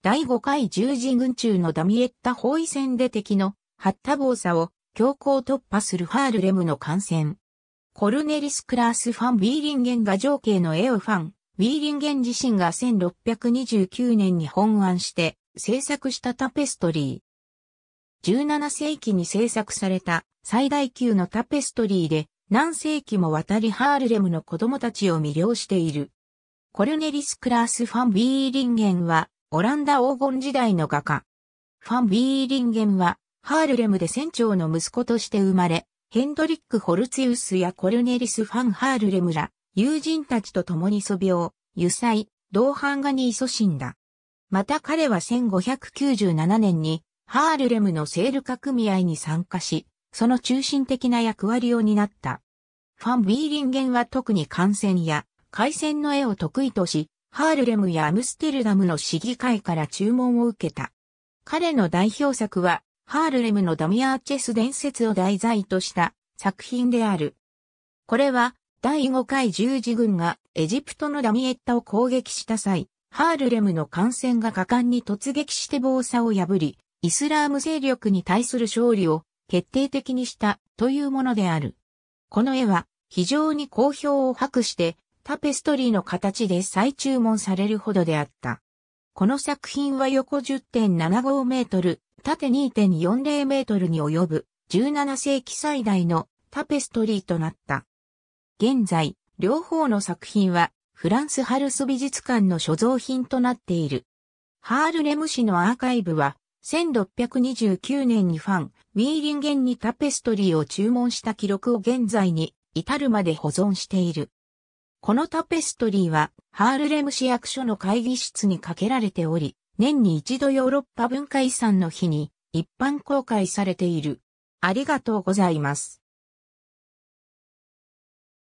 第5回十字軍中のダミエッタ包囲戦で敵のハッタボーサを強行突破するハールレムの艦船。コルネリス・クラース・ファン・ウィーリンゲンが情景の絵をファン、ウィーリンゲン自身が1629年に本案して制作したタペストリー。17世紀に制作された最大級のタペストリーで何世紀も渡りハールレムの子供たちを魅了している。コルネリス・クラース・ファン・ウィーリンゲンはオランダ黄金時代の画家。ファン・ビーリンゲンは、ハールレムで船長の息子として生まれ、ヘンドリック・ホルツィウスやコルネリス・ファン・ハールレムら、友人たちと共に素病、油彩、同伴画に勤しんだ。また彼は1597年に、ハールレムのセール化組合に参加し、その中心的な役割を担った。ファン・ビーリンゲンは特に感染や海戦の絵を得意とし、ハールレムやアムステルダムの市議会から注文を受けた。彼の代表作は、ハールレムのダミアーチェス伝説を題材とした作品である。これは、第5回十字軍がエジプトのダミエッタを攻撃した際、ハールレムの艦船が果敢に突撃して防砂を破り、イスラーム勢力に対する勝利を決定的にしたというものである。この絵は非常に好評を博してタペストリーの形で再注文されるほどであった。この作品は横10.75メートル、縦2.40メートルに及ぶ17世紀最大のタペストリーとなった。現在、両方の作品はフランスハルス美術館の所蔵品となっている。ハールレム市のアーカイブは、1629年にファン、ウィーリンゲンにタペストリーを注文した記録を現在に至るまで保存している。このタペストリーはハールレム市役所の会議室にかけられており、年に一度ヨーロッパ文化遺産の日に一般公開されている。ありがとうございます。